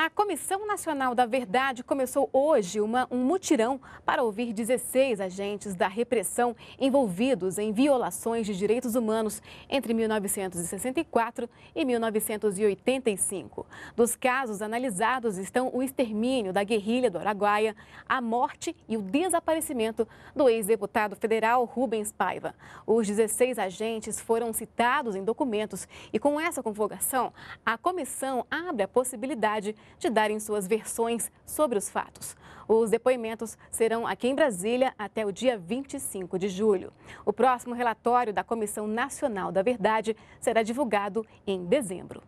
A Comissão Nacional da Verdade começou hoje uma, um mutirão para ouvir 16 agentes da repressão envolvidos em violações de direitos humanos entre 1964 e 1985. Dos casos analisados estão o extermínio da guerrilha do Araguaia, a morte e o desaparecimento do ex-deputado federal Rubens Paiva. Os 16 agentes foram citados em documentos e, com essa convocação, a comissão abre a possibilidade de darem suas versões sobre os fatos. Os depoimentos serão aqui em Brasília até o dia 25 de julho. O próximo relatório da Comissão Nacional da Verdade será divulgado em dezembro.